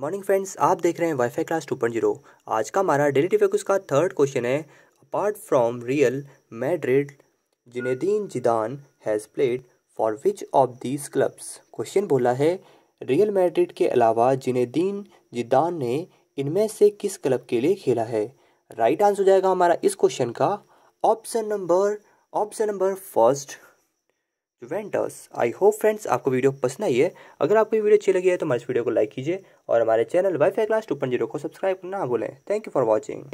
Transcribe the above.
morning friends आप देख रहे हैं WiFi class two point zero आज का हमारा डेली टिफेक्स का थर्ड क्वेश्चन है apart from Real Madrid Zinedine Zidane has played for which of these clubs question बोला है रियल मैड्रिड के अलावा जिनेदीन जिदान ने इनमें से किस क्लब के लिए खेला है राइट आंसर हो जाएगा हमारा इस क्वेश्चन का option number option number first Juventus I hope friends आपको वीडियो पसंद आई है अगर आपको ये वीडियो अच्छी लगी है तो हमारे वीडियो को लाइक कीजिए और हमारे channel Fi class two point zero को सब्सक्राइब करना ना भूलें थैंक यू फॉर वॉचिंग